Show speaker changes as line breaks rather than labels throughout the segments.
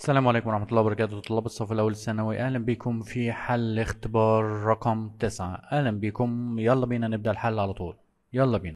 السلام عليكم ورحمة الله وبركاته طلاب الصف الأول الثانوي أهلا بكم في حل اختبار رقم تسعة أهلا بكم يلا بينا نبدأ الحل على طول يلا بينا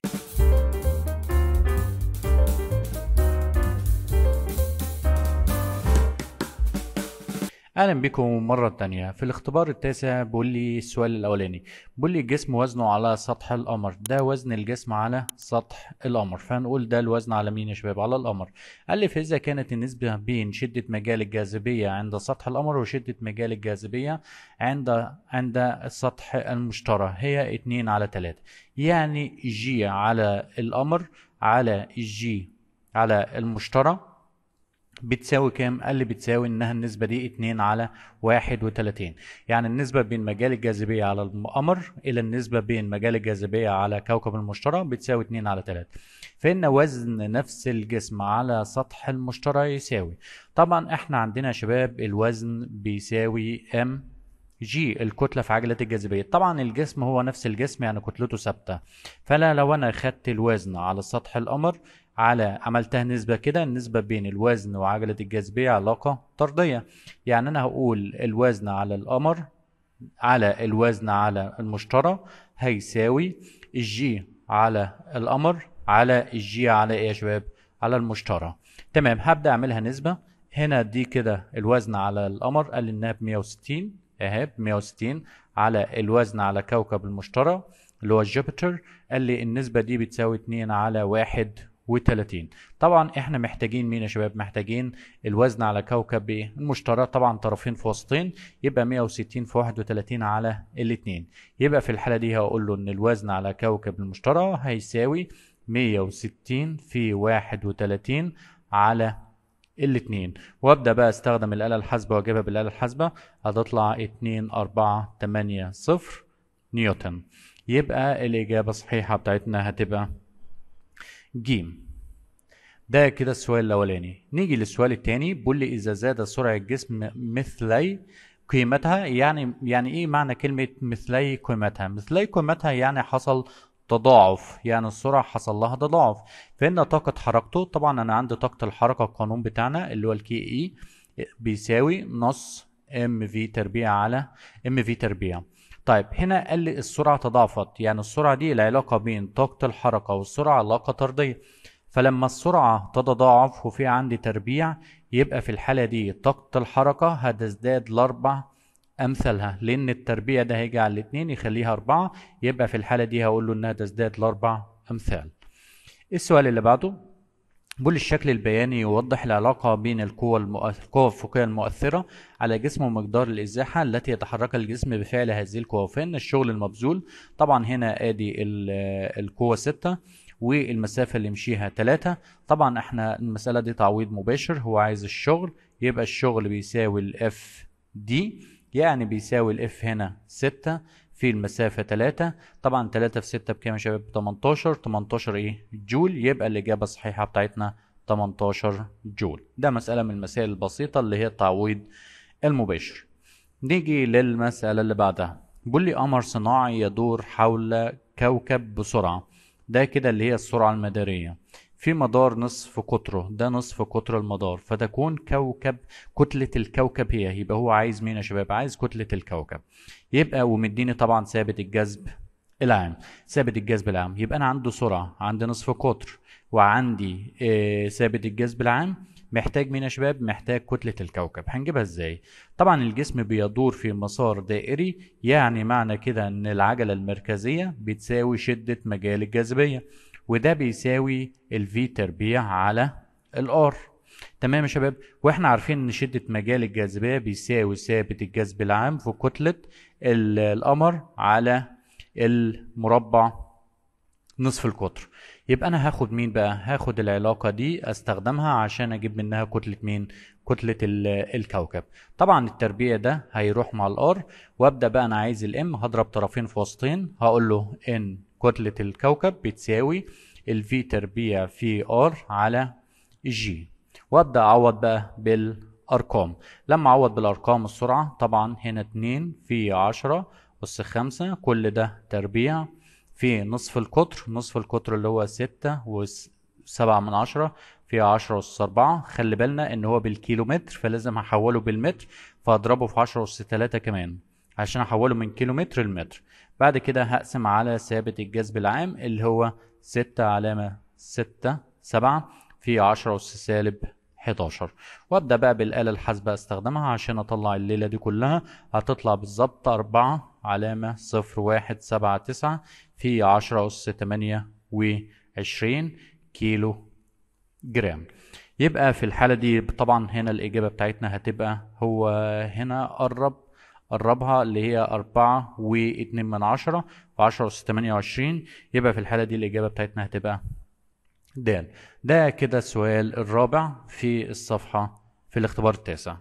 اهلا بكم مره تانية في الاختبار التاسع بيقول لي السؤال الاولاني بيقول لي الجسم وزنه على سطح القمر ده وزن الجسم على سطح القمر فهنقول ده الوزن على مين يا شباب على القمر الف اذا كانت النسبه بين شده مجال الجاذبيه عند سطح القمر وشده مجال الجاذبيه عند عند السطح المشترى هي 2 على 3 يعني جي على القمر على جي على المشترى بتساوي كام؟ قال لي بتساوي انها النسبه دي 2 على 31 يعني النسبه بين مجال الجاذبيه على القمر الى النسبه بين مجال الجاذبيه على كوكب المشتري بتساوي 2 على 3 فان وزن نفس الجسم على سطح المشتري يساوي طبعا احنا عندنا يا شباب الوزن بيساوي ام جي الكتلة في عجلة الجاذبية طبعا الجسم هو نفس الجسم يعني كتلته ثابتة فلا لو أنا خدت الوزن على سطح القمر على عملتها نسبة كده النسبة بين الوزن وعجلة الجاذبية علاقة طردية يعني أنا هقول الوزن على القمر على الوزن على المشتري هيساوي الجي على القمر على الجي على ايه يا شباب على المشتري تمام هبدأ أعملها نسبة هنا دي كده الوزن على القمر قال إنها ب 160 أهي ب 160 على الوزن على كوكب المشتري اللي هو جوبيتر قال لي النسبة دي بتساوي 2 على 1 30 طبعا احنا محتاجين مين يا شباب محتاجين الوزن على كوكب ايه المشترى طبعا طرفين في وسطين يبقى 160 في 31 على الاثنين يبقى في الحاله دي هقول له ان الوزن على كوكب المشترى هيساوي 160 في 31 على الاثنين وابدا بقى استخدم الاله الحاسبه واجيبها بالاله الحاسبه هتطلع 2 4 8 0 نيوتن يبقى الاجابه الصحيحه بتاعتنا هتبقى جيم ده كده السؤال الاولاني نيجي للسؤال الثاني بيقول لي اذا زاد سرعه الجسم مثلي قيمتها يعني يعني ايه معنى كلمه مثلي قيمتها مثلي قيمتها يعني حصل تضاعف يعني السرعة حصل لها تضاعف فإن طاقة حركته طبعا أنا عندي طاقة الحركة القانون بتاعنا اللي هو الكي إي بيساوي نص ام في تربيع على ام في تربيع طيب هنا قال لي السرعة تضاعفت يعني السرعة دي العلاقة بين طاقة الحركة والسرعة علاقة طردية فلما السرعة تتضاعف وفي عندي تربيع يبقى في الحالة دي طاقة الحركة هتزداد لأربع أمثالها لأن التربيع ده هيجي على الاتنين يخليها أربعة يبقى في الحالة دي هقول له إنها تزداد لأربع أمثال إيه السؤال اللي بعده بقول الشكل البياني يوضح العلاقة بين القوى القوى الفوقية المؤثرة على جسم ومقدار الإزاحة التي يتحرك الجسم بفعل هذه القوى فإن الشغل المبذول طبعا هنا آدي القوة ستة والمسافة اللي يمشيها تلاتة طبعا احنا المسألة دي تعويض مباشر هو عايز الشغل يبقى الشغل بيساوي الاف دي يعني بيساوي الاف هنا ستة في المسافة 3 طبعا 3 في 6 بكام يا شباب 18 18 ايه جول يبقى الإجابة الصحيحة بتاعتنا 18 جول ده مسألة من المسائل البسيطة اللي هي التعويض المباشر نيجي للمسألة اللي بعدها بيقول لي قمر صناعي يدور حول كوكب بسرعة ده كده اللي هي السرعة المدارية في مدار نصف قطره ده نصف قطر المدار فتكون كوكب كتلة الكوكب هي يبقى هو عايز مين يا شباب عايز كتلة الكوكب يبقى ومديني طبعا ثابت الجذب العام ثابت الجذب العام يبقى انا عنده سرعة عندي نصف قطر وعندي آه، ثابت الجذب العام محتاج مين يا شباب محتاج كتلة الكوكب هنجيبها ازاي طبعا الجسم بيدور في مسار دائري يعني معنى كده ان العجلة المركزية بتساوي شدة مجال الجاذبية وده بيساوي الفي تربيع على الار تمام يا شباب واحنا عارفين ان شده مجال الجاذبيه بيساوي ثابت الجذب العام في كتله القمر على المربع نصف القطر يبقى انا هاخد مين بقى هاخد العلاقه دي استخدمها عشان اجيب منها كتله مين كتله الكوكب طبعا التربيع ده هيروح مع الار وابدا بقى انا عايز الام هضرب طرفين في وسطين هقول له ان كتلة الكوكب بتساوي الفي تربيع في ار على جي وابدا اعوض بقى بالارقام لما اعوض بالارقام السرعه طبعا هنا 2 في 10 اس 5 كل ده تربيع في نصف القطر نصف القطر اللي هو 6 و7 من 10 في 10 اس 4 خلي بالنا ان هو بالكيلومتر فلازم هحوله بالمتر فاضربه في 10 اس 3 كمان عشان احوله من كيلومتر لمتر بعد كده هقسم على ثابت الجذب العام اللي هو ستة علامة ستة سبعة في عشرة أس سالب 11 وابدا بقى بالآلة الحاسبة استخدمها عشان اطلع الليلة دي كلها هتطلع بالظبط 4 علامة 9 في 10 أس وعشرين كيلو جرام يبقى في الحالة دي طبعا هنا الإجابة بتاعتنا هتبقى هو هنا قرب قربها اللي هي أربعة واتنين من عشرة وعشرة أس تمانية وعشرين يبقى في الحالة دي الإجابة بتاعتنا هتبقى د ده كده السؤال الرابع في الصفحة في الاختبار التاسع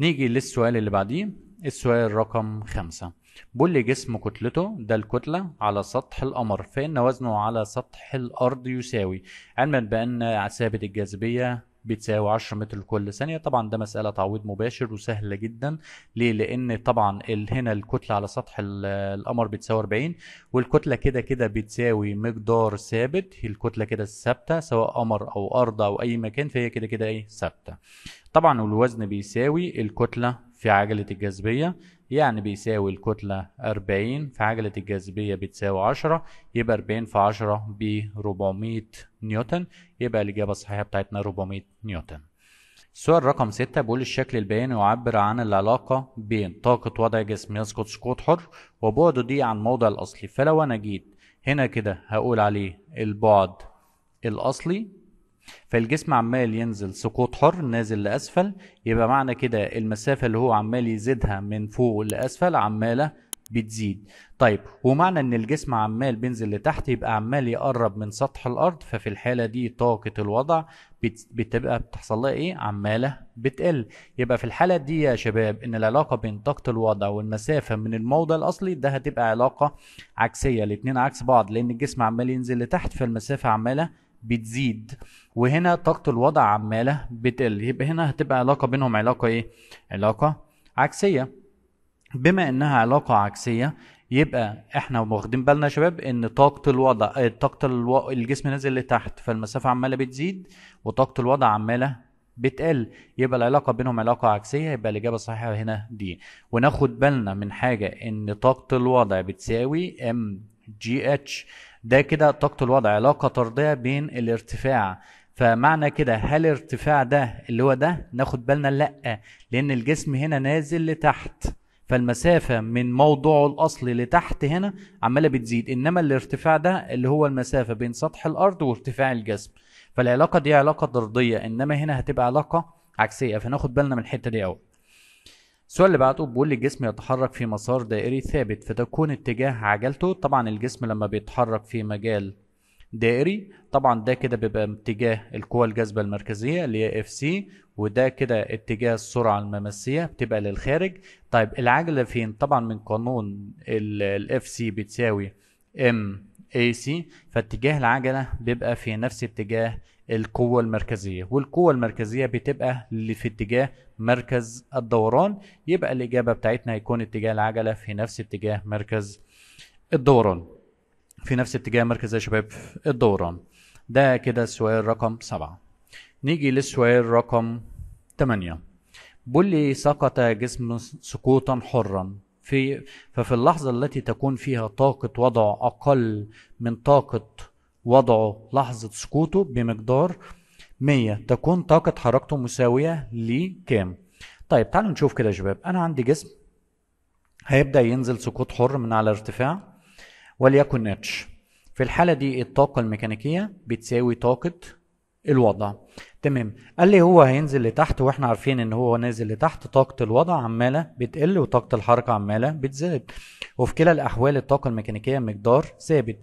نيجي للسؤال اللي بعديه السؤال رقم خمسة بل جسم كتلته ده الكتلة على سطح القمر فإن وزنه على سطح الأرض يساوي علما بأن ثابت الجاذبية بتساوي 10 متر لكل ثانية طبعا ده مسألة تعويض مباشر وسهلة جدا ليه لأن طبعا هنا الكتلة على سطح القمر بتساوي 40 والكتلة كده كده بتساوي مقدار ثابت هي الكتلة كده ثابتة سواء قمر أو أرض أو أي مكان فهي كده كده إيه ثابتة طبعا والوزن بيساوي الكتلة في عجلة الجاذبية يعني بيساوي الكتلة 40 فعجلة الجاذبية بتساوي 10 يبقى 40 في 10 ب 400 نيوتن يبقى الإجابة الصحيحة بتاعتنا 400 نيوتن. السؤال رقم 6 بيقول الشكل البياني يعبر عن العلاقة بين طاقة وضع جسم يسقط سقوط حر وبعده دي عن موضع الأصلي فلو أنا جيت هنا كده هقول عليه البعد الأصلي فالجسم عمال ينزل سقوط حر نازل لأسفل يبقى معنى كده المسافة اللي هو عمال يزيدها من فوق لأسفل عمالة بتزيد طيب ومعنى ان الجسم عمال بينزل لتحت يبقى عمال يقرب من سطح الارض ففي الحاله دي طاقه الوضع بتبقى بتحصل لها ايه عماله بتقل يبقى في الحاله دي يا شباب ان العلاقه بين طاقه الوضع والمسافه من الموضع الاصلي ده هتبقى علاقه عكسيه الاتنين عكس بعض لان الجسم عمال ينزل لتحت فالمسافه عماله بتزيد وهنا طاقة الوضع عمالة بتقل يبقى هنا هتبقى علاقة بينهم علاقة ايه؟ علاقة عكسية بما انها علاقة عكسية يبقى احنا واخدين بالنا يا شباب ان طاقة الوضع طاقة الو... الجسم نازل لتحت فالمسافة عمالة بتزيد وطاقة الوضع عمالة بتقل يبقى العلاقة بينهم علاقة عكسية يبقى الإجابة الصحيحة هنا دي وناخد بالنا من حاجة ان طاقة الوضع بتساوي ام جي اتش ده كده طاقة الوضع علاقة طردية بين الارتفاع فمعنى كده هل الارتفاع ده اللي هو ده ناخد بالنا لا لان الجسم هنا نازل لتحت فالمسافة من موضعه الأصلي لتحت هنا عمالة بتزيد إنما الارتفاع ده اللي هو المسافة بين سطح الأرض وارتفاع الجسم فالعلاقة دي علاقة طردية إنما هنا هتبقى علاقة عكسية فناخد بالنا من الحتة دي أول السؤال اللي بعده بيقول الجسم يتحرك في مسار دائري ثابت فتكون اتجاه عجلته طبعا الجسم لما بيتحرك في مجال دائري طبعا ده كده بيبقى اتجاه القوى الجاذبه المركزيه اللي هي اف سي وده كده اتجاه السرعه المماسيه بتبقى للخارج طيب العجله فين طبعا من قانون الاف سي بتساوي ام اي سي فاتجاه العجله بيبقى في نفس اتجاه القوة المركزية والقوة المركزية بتبقى اللي في اتجاه مركز الدوران يبقى الإجابة بتاعتنا هيكون اتجاه العجلة في نفس اتجاه مركز الدوران في نفس اتجاه مركز يا شباب الدوران ده كده السؤال رقم سبعة نيجي للسؤال رقم تمانية بيقول لي سقط جسم سقوطا حرا في ففي اللحظة التي تكون فيها طاقة وضع أقل من طاقة وضعه لحظة سقوطه بمقدار 100 تكون طاقة حركته مساوية لكام طيب تعالوا نشوف كده يا شباب أنا عندي جسم هيبدأ ينزل سقوط حر من على ارتفاع وليكن اتش في الحالة دي الطاقة الميكانيكية بتساوي طاقة الوضع تمام قال لي هو هينزل لتحت واحنا عارفين ان هو نازل لتحت طاقة الوضع عمالة بتقل وطاقة الحركة عمالة بتزيد وفي كلا الاحوال الطاقة الميكانيكية مقدار ثابت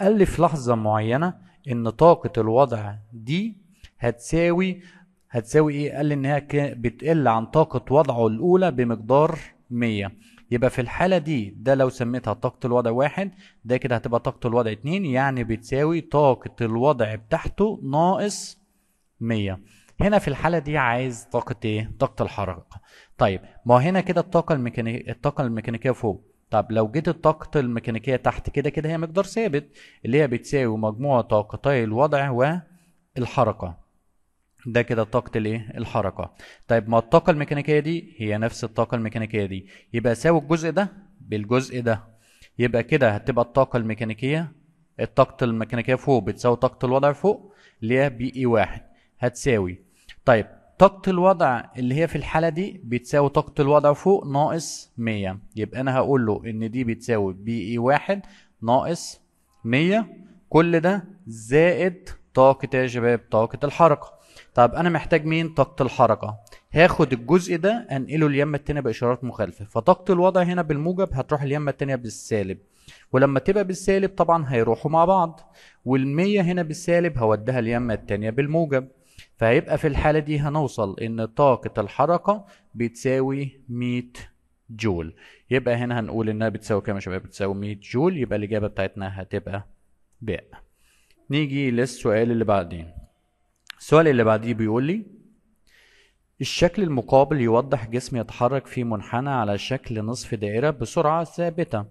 قال لي في لحظه معينه ان طاقه الوضع دي هتساوي هتساوي ايه قال لي ان هي بتقل عن طاقه وضعه الاولى بمقدار 100 يبقى في الحالة دي ده لو سميتها طاقة الوضع واحد ده كده هتبقى طاقة الوضع اتنين يعني بتساوي طاقة الوضع بتاعته ناقص 100 هنا في الحالة دي عايز طاقة ايه؟ طاقة الحركة طيب ما هنا كده الطاقة الميكانيكية الطاقة الميكانيكية فوق طب لو جيت الطاقة الميكانيكية تحت كده كده هي مقدار ثابت اللي هي بتساوي مجموع طاقتي الوضع والحركة ده كده طاقة الايه؟ الحركة. طيب ما الطاقة الميكانيكية دي هي نفس الطاقة الميكانيكية دي، يبقى ساوي الجزء ده بالجزء ده. يبقى كده هتبقى الطاقة الميكانيكية الطاقة الميكانيكية فوق بتساوي طاقة الوضع فوق اللي هي بي اي واحد هتساوي. طيب طاقة الوضع اللي هي في الحالة دي بتساوي طاقة الوضع فوق ناقص 100 يبقى أنا هقول له إن دي بتساوي بي إي واحد ناقص 100 كل ده زائد طاقة يا شباب طاقة الحركة طب أنا محتاج مين طاقة الحركة هاخد الجزء ده أنقله اليمة التانية بإشارات مخالفة فطاقة الوضع هنا بالموجب هتروح اليمة التانية بالسالب ولما تبقى بالسالب طبعا هيروحوا مع بعض والمية هنا بالسالب هودها اليمة التانية بالموجب فهيبقى في الحالة دي هنوصل إن طاقة الحركة بتساوي 100 جول يبقى هنا هنقول إنها بتساوي كام يا شباب بتساوي 100 جول يبقى الإجابة بتاعتنا هتبقى باء نيجي للسؤال اللي بعدين السؤال اللي بعديه بيقول لي الشكل المقابل يوضح جسم يتحرك في منحنى على شكل نصف دائرة بسرعة ثابتة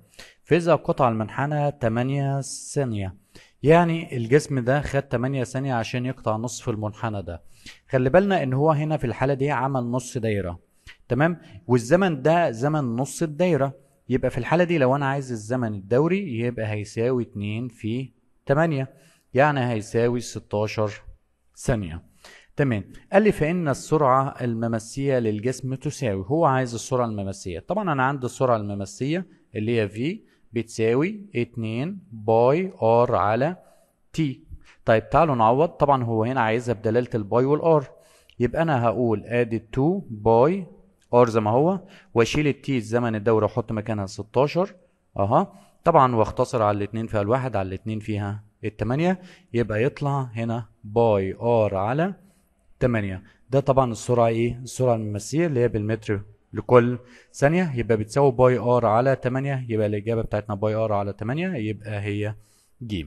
فإذا قطع المنحنى 8 ثانية يعني الجسم ده خد 8 ثانية عشان يقطع نصف المنحنى ده خلي بالنا ان هو هنا في الحالة دي عمل نص دايرة تمام والزمن ده زمن نص الدايرة يبقى في الحالة دي لو انا عايز الزمن الدوري يبقى هيساوي 2 في 8 يعني هيساوي 16 ثانية تمام قال لي فإن السرعة المماسية للجسم تساوي هو عايز السرعة المماسية طبعا أنا عندي السرعة المماسية اللي هي في بتساوي 2 باي ار على تي طيب تعالوا نعوض طبعا هو هنا عايزها بدلالة الباي والار يبقى انا هقول ادي 2 باي ار زي ما هو واشيل التي الزمن الدوري واحط مكانها 16 اها طبعا واختصر على الاثنين فيها الواحد على الاثنين فيها الثمانية يبقى يطلع هنا باي ار على 8 ده طبعا السرعة ايه؟ السرعة المسير اللي هي بالمتر لكل ثانيه يبقى بتساوي باي ار على 8 يبقى الاجابه بتاعتنا باي ار على 8 يبقى هي ج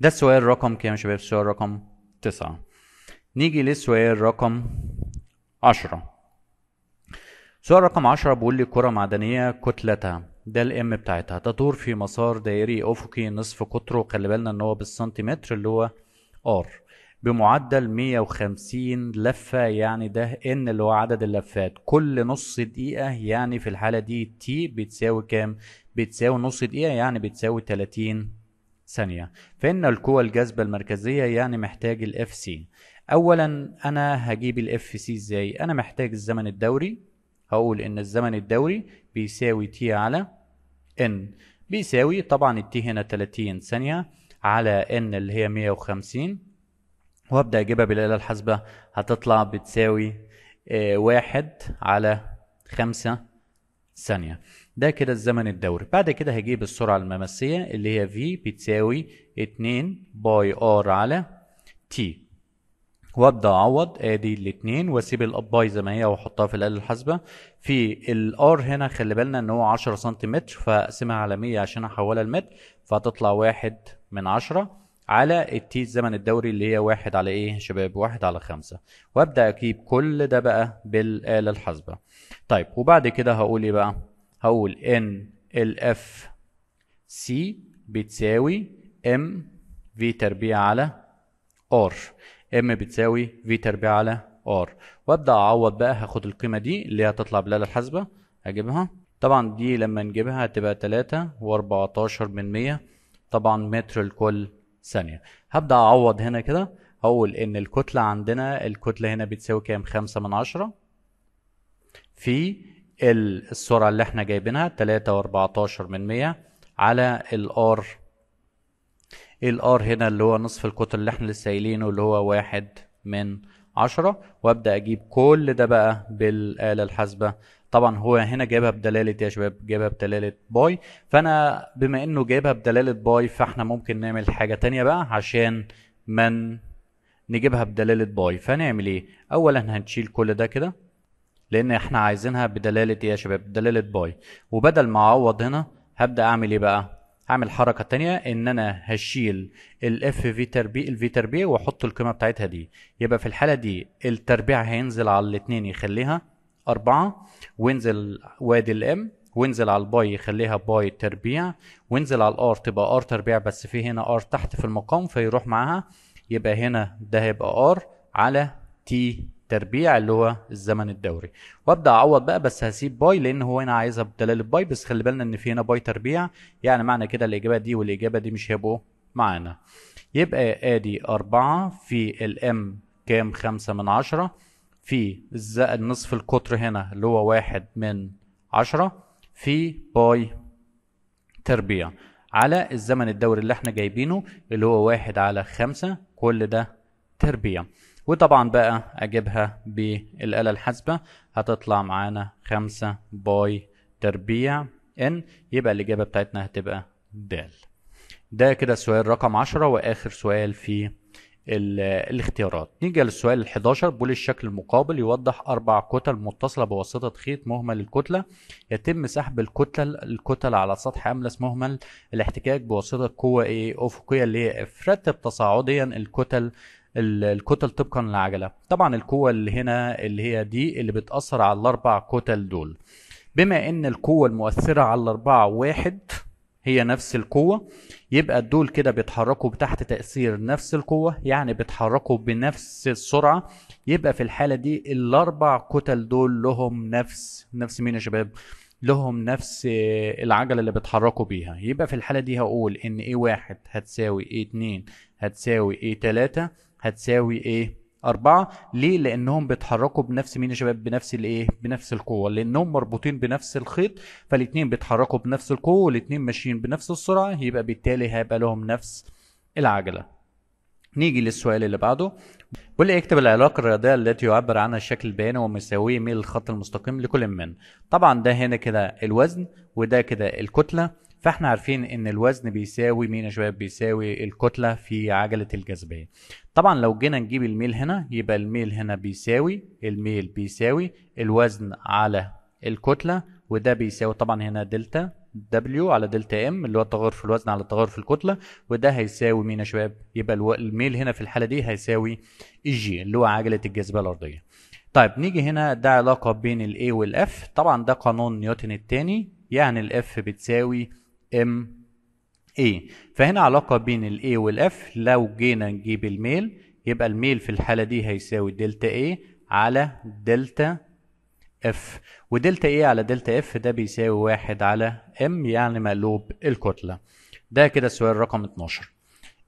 ده السؤال رقم كام يا شباب السؤال رقم 9 نيجي للسؤال رقم 10 سؤال رقم 10 بيقول لي كره معدنيه كتلتها ده الام بتاعتها تدور في مسار دائري افقي نصف قطره خلي بالنا ان هو بالسنتيمتر اللي هو ار بمعدل 150 لفة يعني ده ان اللي هو عدد اللفات كل نص دقيقة يعني في الحالة دي تي بتساوي كام؟ بتساوي نص دقيقة يعني بتساوي 30 ثانية فإن القوة الجاذبة المركزية يعني محتاج ال FC أولا أنا هجيب ال FC إزاي؟ أنا محتاج الزمن الدوري هقول إن الزمن الدوري بيساوي T على N بيساوي طبعا T هنا 30 ثانية على N اللي هي 150 وابدا أجيبها بالآلة الحاسبة هتطلع بتساوي آه، واحد على خمسة ثانية ده كده الزمن الدوري بعد كده هجيب السرعة الممسية اللي هي V بتساوي 2 باي R على T وابدا اعوض ادي الاتنين واسيب باي زي ما هي واحطها في الاله الحاسبه في الار هنا خلي بالنا ان هو 10 سنتيمتر فاقسمها على 100 عشان احولها لمتر فهتطلع واحد من عشرة على التي الزمن الدوري اللي هي واحد على ايه يا شباب واحد على خمسة وابدأ اجيب كل ده بقى بالآلة الحاسبة طيب وبعد كده هقول ايه بقى هقول ان الاف سي بتساوي ام في تربيع على ار ام بتساوي في تربيع على ار وابدا اعوض بقى هاخد القيمه دي اللي هتطلع بالاله الحاسبه هجيبها طبعا دي لما نجيبها هتبقى 3 و14 من 100 طبعا متر لكل ثانية هبدأ أعوض هنا كده أقول إن الكتلة عندنا الكتلة هنا بتساوي كام خمسة من عشرة في السرعة اللي احنا جايبينها تلاتة واربعتاشر من مية على الار الار هنا اللي هو نصف الكتل اللي احنا لسه قايلينه اللي هو واحد من عشرة وابدأ اجيب كل ده بقى بالآلة الحاسبة طبعا هو هنا جايبها بدلاله يا شباب جايبها بدلاله باي فانا بما انه جايبها بدلاله باي فاحنا ممكن نعمل حاجه تانية بقى عشان من نجيبها بدلاله باي فنعمل ايه اولا هنشيل كل ده كده لان احنا عايزينها بدلاله ايه يا شباب بدلاله باي وبدل ما اعوض هنا هبدا اعمل ايه بقى هعمل حركه تانية ان انا هشيل الاف في تربيع الفي تربيع واحط القيمه بتاعتها دي يبقى في الحاله دي التربيع هينزل على الاتنين يخليها أربعة وانزل وادي الام وانزل على الباي يخليها باي تربيع وانزل على الار تبقى ار تربيع بس في هنا ار تحت في المقام فيروح معاها يبقى هنا ده هيبقى ار على تي تربيع اللي هو الزمن الدوري وابدا اعوض بقى بس هسيب باي لان هو هنا عايزها بدلاله باي بس خلي بالنا ان في هنا باي تربيع يعني معنى كده الاجابه دي والاجابه دي مش هيبقوا معانا يبقى ادي 4 في الام كام 5 من 10 في نصف القطر هنا اللي هو واحد من عشرة في باي تربيع على الزمن الدوري اللي احنا جايبينه اللي هو واحد على خمسة كل ده تربيع وطبعا بقى اجيبها بالآلة الحاسبة هتطلع معانا خمسة باي تربيع ان يبقى الإجابة بتاعتنا هتبقى د ده كده سؤال رقم عشرة وآخر سؤال في الاختيارات نيجي للسؤال ال11 بول الشكل المقابل يوضح أربع كتل متصلة بواسطة خيط مهمل الكتلة يتم سحب الكتله الكتل على سطح أملس مهمل الاحتكاك بواسطة قوة إيه أفقية اللي هي اف رتب تصاعديا الكتل الكتل طبقا للعجلة طبعا القوة اللي هنا اللي هي دي اللي بتأثر على الأربع كتل دول بما إن القوة المؤثرة على الأربعة واحد هي نفس القوة يبقى دول كده بيتحركوا تحت تأثير نفس القوة يعني بيتحركوا بنفس السرعة يبقى في الحالة دي الأربع كتل دول لهم نفس نفس مين يا شباب؟ لهم نفس العجلة اللي بيتحركوا بيها يبقى في الحالة دي هقول إن هتساوي A2 هتساوي A3 هتساوي a 2 هتساوي a 3 هتساوي a أربعة ليه؟ لأنهم بيتحركوا بنفس مين يا شباب؟ بنفس الإيه؟ بنفس القوة لأنهم مربوطين بنفس الخيط فالاتنين بيتحركوا بنفس القوة والاتنين ماشيين بنفس السرعة يبقى بالتالي هيبقى لهم نفس العجلة. نيجي للسؤال اللي بعده بيقول لي اكتب العلاقة الرياضية التي يعبر عنها الشكل البياني ومساويه ميل الخط المستقيم لكل من. طبعا ده هنا كده الوزن وده كده الكتلة فاحنا عارفين ان الوزن بيساوي مين يا شباب بيساوي الكتله في عجله الجاذبيه طبعا لو جينا نجيب الميل هنا يبقى الميل هنا بيساوي الميل بيساوي الوزن على الكتله وده بيساوي طبعا هنا دلتا دبليو على دلتا ام اللي هو التغير في الوزن على التغير في الكتله وده هيساوي مين يا شباب يبقى الميل هنا في الحاله دي هيساوي الجي اللي هو عجله الجاذبيه الارضيه طيب نيجي هنا ده علاقه بين الاي والاف طبعا ده قانون نيوتن الثاني يعني الاف بتساوي ام اي فهنا علاقه بين الاي والاف لو جينا نجيب الميل يبقى الميل في الحاله دي هيساوي دلتا اي على دلتا اف ودلتا اي على دلتا اف ده بيساوي واحد على ام يعني مقلوب الكتله ده كده السؤال رقم 12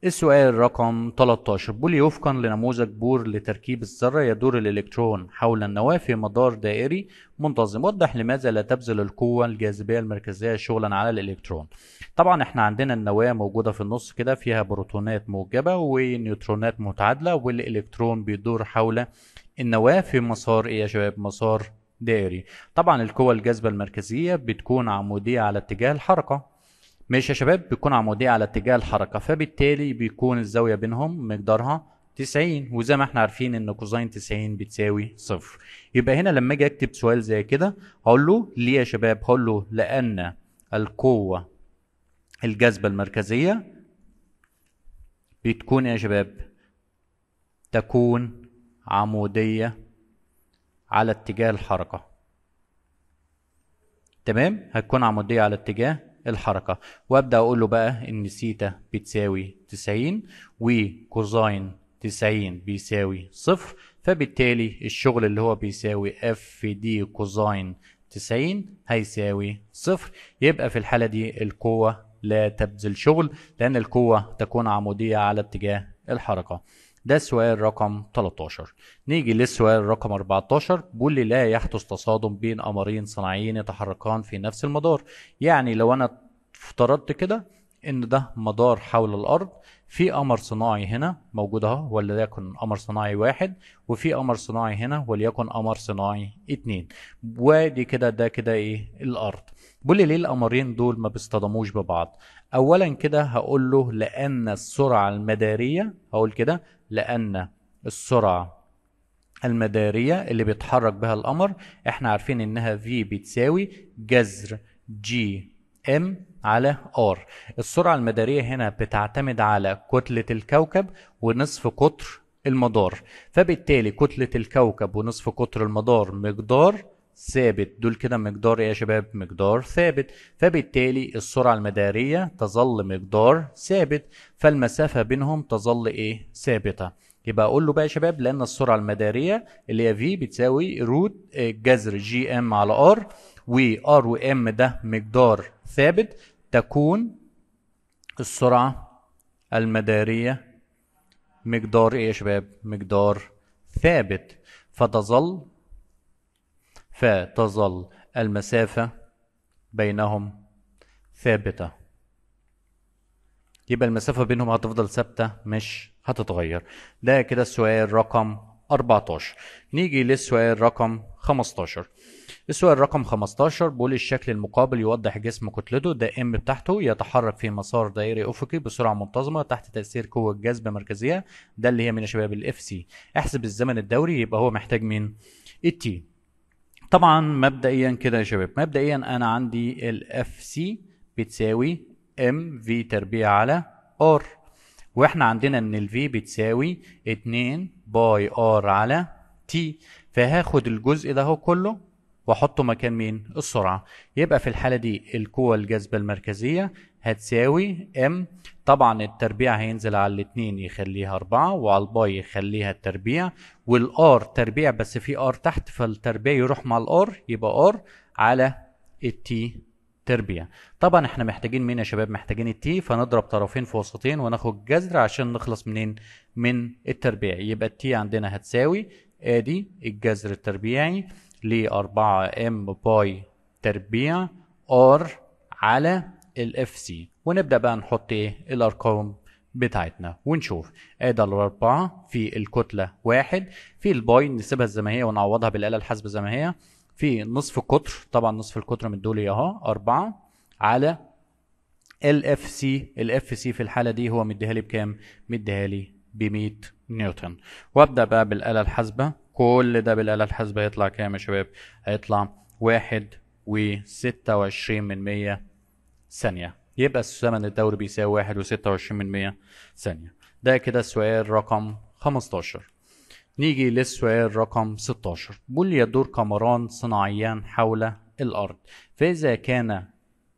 السؤال رقم 13 بولي وفقا لنموذج بور لتركيب الذرة يدور الإلكترون حول النواة في مدار دائري منتظم وضح لماذا لا تبذل القوة الجاذبية المركزية شغلا على الإلكترون طبعا احنا عندنا النواة موجودة في النص كده فيها بروتونات موجبة ونيوترونات متعادلة والإلكترون بيدور حول النواة في مسار ايه يا شباب مسار دائري طبعا القوة الجاذبة المركزية بتكون عمودية على اتجاه الحركة ماشي يا شباب بيكون عمودية على اتجاه الحركة فبالتالي بيكون الزاوية بينهم مقدارها 90 وزي ما احنا عارفين ان كوزين 90 بتساوي صفر يبقى هنا لما اجي اكتب سؤال زي كده هقول له ليه يا شباب هقول له لان القوة الجاذبة المركزية بتكون يا شباب تكون عمودية على اتجاه الحركة تمام هتكون عمودية على اتجاه الحركة وأبدأ أقول له بقى إن سيتا بتساوي 90 وكوزاين 90 بيساوي صفر فبالتالي الشغل اللي هو بيساوي اف دي كوزاين 90 هيساوي صفر يبقى في الحالة دي القوة لا تبذل شغل لأن القوة تكون عمودية على اتجاه الحركة ده السؤال رقم 13 نيجي للسؤال رقم 14 بيقول لي لا يحدث تصادم بين قمرين صناعيين يتحركان في نفس المدار يعني لو انا افترضت كده ان ده مدار حول الارض في قمر صناعي هنا موجود اهو وليكن قمر صناعي واحد وفي قمر صناعي هنا وليكن قمر صناعي اتنين ودي كده ده كده ايه الارض بيقول لي ليه القمرين دول ما بيصطدموش ببعض اولا كده هقول له لان السرعه المداريه هقول كده لأن السرعة المدارية اللي بيتحرك بها القمر احنا عارفين انها v بتساوي جذر جي ام على r السرعة المدارية هنا بتعتمد على كتلة الكوكب ونصف قطر المدار فبالتالي كتلة الكوكب ونصف قطر المدار مقدار ثابت دول كده مقدار ايه يا شباب مقدار ثابت فبالتالي السرعة المدارية تظل مقدار ثابت فالمسافة بينهم تظل ايه ثابتة يبقى اقول له بقى يا شباب لان السرعة المدارية اللي هي في بتساوي روت إيه؟ جذر جي ام على ار و ام ده مقدار ثابت تكون السرعة المدارية مقدار ايه يا شباب مقدار ثابت فتظل فتظل المسافة بينهم ثابتة يبقى المسافة بينهم هتفضل ثابتة مش هتتغير ده كده السؤال رقم 14 نيجي للسؤال رقم 15 السؤال رقم 15 بيقول الشكل المقابل يوضح جسم كتلته ده ام بتاعته يتحرك في مسار دائري افقي بسرعه منتظمه تحت تاثير قوه جذب مركزيه ده اللي هي من يا شباب الاف سي احسب الزمن الدوري يبقى هو محتاج مين التي طبعا مبدئيا كده يا شباب مبدئيا انا عندي الاف سي بتساوي ام في تربيع على ار واحنا عندنا ان الفي بتساوي 2 باي ار على تي فهاخد الجزء ده كله واحطه مكان مين السرعه يبقى في الحاله دي القوه الجاذبه المركزيه هتساوي ام طبعا التربيع هينزل على الاتنين يخليها اربعة وعلى الباي يخليها التربيع والار تربيع بس في ار تحت فالتربيع يروح مع الار يبقى ار على التي تربيع طبعا احنا محتاجين مين يا شباب محتاجين التي فنضرب طرفين في وسطين وناخد جذر عشان نخلص منين من التربيع يبقى التي عندنا هتساوي ادي الجذر التربيعي ل 4 ام باي تربيع ار على الاف سي ونبدا بقى نحط ايه الارقام بتاعتنا ونشوف ادي الاربعه في الكتله واحد في الباي نسيبها زي ما هي ونعوضها بالاله الحاسبه زي ما هي في نصف القطر طبعا نصف القطر من دول اهو أربعة على الاف سي الاف سي في الحاله دي هو مديها لي بكام؟ مديها لي ب 100 نيوتن وابدا بقى بالاله الحاسبه كل ده بالاله الحاسبه هيطلع كام يا شباب؟ هيطلع واحد وستة وعشرين من مية ثانية يبقى الثمن الدوري بيساوي واحد وستة وعشرين من مية ثانية ده كده السؤال رقم خمستاشر نيجي للسؤال رقم 16 بل يدور قمران صناعيان حول الأرض فإذا كان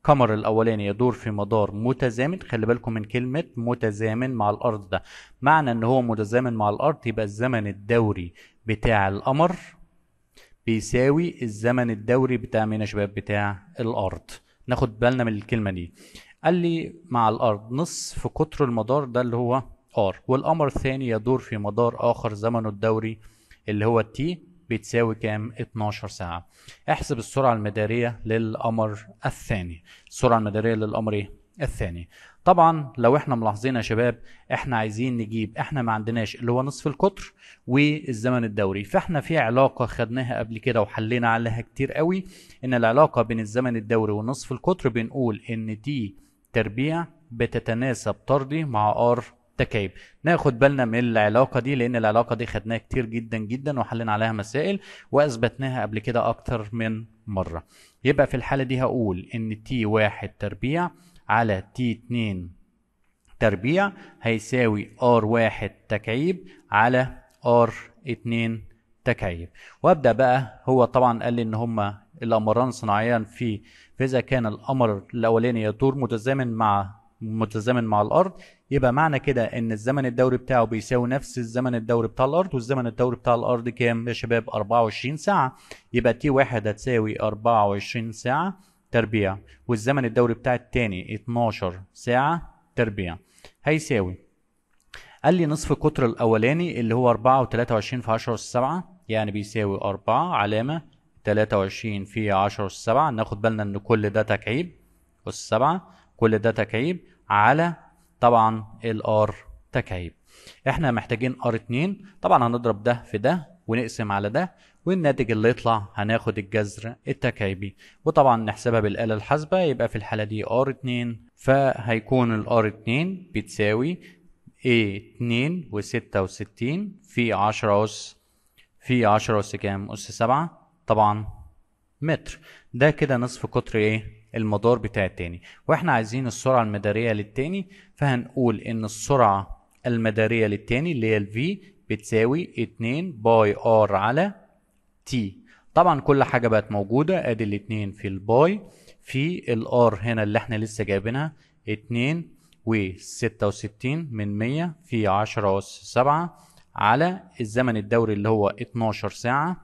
قمر الأولاني يدور في مدار متزامن خلي بالكم من كلمة متزامن مع الأرض ده معنى إن هو متزامن مع الأرض يبقى الزمن الدوري بتاع القمر بيساوي الزمن الدوري بتاع مين يا شباب بتاع الأرض ناخد بالنا من الكلمه دي قال لي مع الارض نصف قطر المدار ده اللي هو ار والقمر الثاني يدور في مدار اخر زمنه الدوري اللي هو تي بتساوي كام 12 ساعه احسب السرعه المداريه للقمر الثاني السرعه المداريه للقمر ايه الثاني طبعا لو احنا ملاحظين يا شباب احنا عايزين نجيب احنا ما عندناش اللي هو نصف القطر والزمن الدوري فاحنا في علاقه خدناها قبل كده وحلينا عليها كتير قوي ان العلاقه بين الزمن الدوري ونصف القطر بنقول ان دي تربيع بتتناسب طردي مع ار تكايب ناخد بالنا من العلاقه دي لان العلاقه دي خدناها كتير جدا جدا وحلينا عليها مسائل واثبتناها قبل كده اكتر من مره يبقى في الحاله دي هقول ان تي واحد تربيع على تي 2 تربيع هيساوي ار 1 تكعيب على ار 2 تكعيب وابدا بقى هو طبعا قال لي ان هما الامران صناعيان في فاذا كان الامر الاولاني يدور متزامن مع متزامن مع الارض يبقى معنى كده ان الزمن الدوري بتاعه بيساوي نفس الزمن الدوري بتاع الارض والزمن الدوري بتاع الارض كام يا شباب 24 ساعه يبقى تي 1 هتساوي 24 ساعه تربيع والزمن الدوري بتاع التاني 12 ساعة تربيع هيساوي قال لي نصف القطر الأولاني اللي هو 4 و23 في 10 أس 7 يعني بيساوي 4 علامة 23 في 10 أس 7 ناخد بالنا إن كل ده تكعيب أس 7 كل ده تكعيب على طبعا الآر تكعيب احنا محتاجين ار 2 طبعا هنضرب ده في ده ونقسم على ده والناتج اللي يطلع هناخد الجذر التكعيبي وطبعا نحسبها بالآلة الحاسبة يبقى في الحالة دي R2 فهيكون ال R2 بتساوي A2 و66 في 10 أس في 10 أس كام؟ أس 7 طبعا متر ده كده نصف قطر إيه؟ المدار بتاع التاني واحنا عايزين السرعة المدارية للتاني فهنقول إن السرعة المدارية للتاني اللي هي ال V بتساوي 2 باي R على تي طبعا كل حاجه بقت موجوده ادي الاتنين في الباي في الار هنا اللي احنا لسه جايبينها اتنين وستة وستين من مية في عشرة أس سبعة على الزمن الدوري اللي هو اتناشر ساعة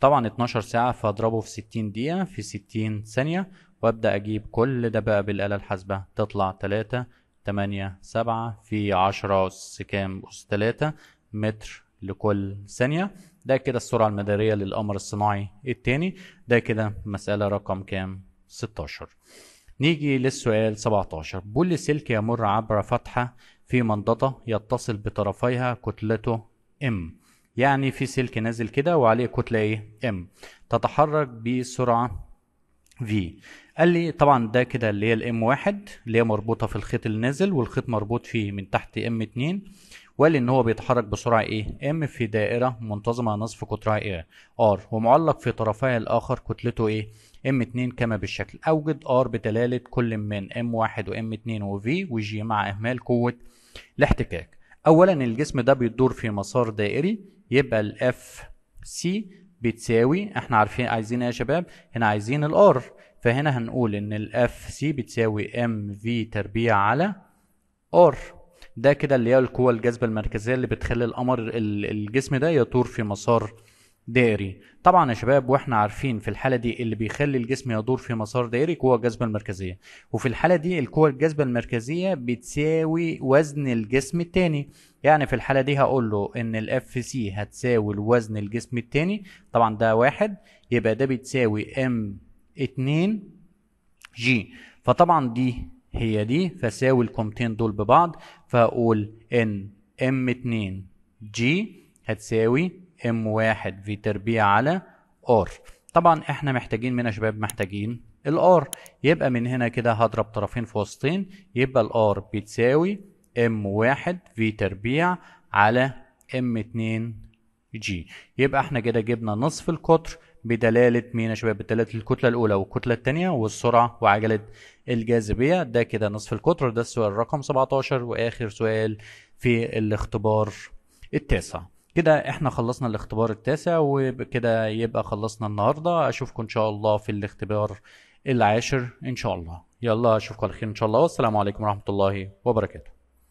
طبعا اتناشر ساعة فاضربه في ستين دقيقة في ستين ثانية وابدأ اجيب كل ده بقى بالآلة الحاسبة تطلع تلاتة تمانية سبعة في عشرة أس كام أس تلاتة متر لكل ثانية ده كده السرعة المدارية للقمر الصناعي التاني ده كده مسألة رقم كام 16 نيجي للسؤال 17 بول سلك يمر عبر فتحة في منضدة يتصل بطرفيها كتلته M يعني في سلك نازل كده وعليه كتلة ايه M تتحرك بسرعة V قال لي طبعا ده كده اللي هي الام واحد اللي هي مربوطة في الخيط النازل والخيط مربوط فيه من تحت ام 2 ولأن هو بيتحرك بسرعة ايه ام في دائرة منتظمة نصف قطرها ايه ار ومعلق في طرفي الآخر كتلته ايه ام 2 كما بالشكل أوجد ار بدلالة كل من ام 1 وام 2 وفي وجي مع إهمال قوة الاحتكاك أولا الجسم ده بيدور في مسار دائري يبقى الاف سي بتساوي احنا عارفين عايزين ايه يا شباب هنا عايزين الار فهنا هنقول ان الاف سي بتساوي ام في تربيع على ار ده كده اللي هي القوة الجاذبة المركزية اللي بتخلي القمر الجسم ده يدور في مسار دائري طبعا يا شباب واحنا عارفين في الحالة دي اللي بيخلي الجسم يدور في مسار دائري قوة الجاذبة المركزية وفي الحالة دي القوة الجاذبة المركزية بتساوي وزن الجسم التاني يعني في الحالة دي هقول له ان الاف سي هتساوي الوزن الجسم التاني طبعا ده واحد يبقى ده بتساوي ام اتنين جي فطبعا دي هي دي فساوي القيمتين دول ببعض فاقول ان ام 2 جي هتساوي ام 1 في تربيع على ار طبعا احنا محتاجين من يا شباب محتاجين الار يبقى من هنا كده هضرب طرفين في وسطين يبقى الار بتساوي ام 1 في تربيع على ام 2 جي يبقى احنا كده جبنا نصف القطر بدلالة مين يا شباب بدلالة الكتلة الأولى والكتلة الثانية والسرعة وعجلة الجاذبية ده كده نصف القطر ده السؤال رقم 17 وآخر سؤال في الاختبار التاسع كده احنا خلصنا الاختبار التاسع وكده يبقى خلصنا النهاردة أشوفكم إن شاء الله في الاختبار العاشر إن شاء الله يلا أشوفكم على خير إن شاء الله والسلام عليكم ورحمة الله وبركاته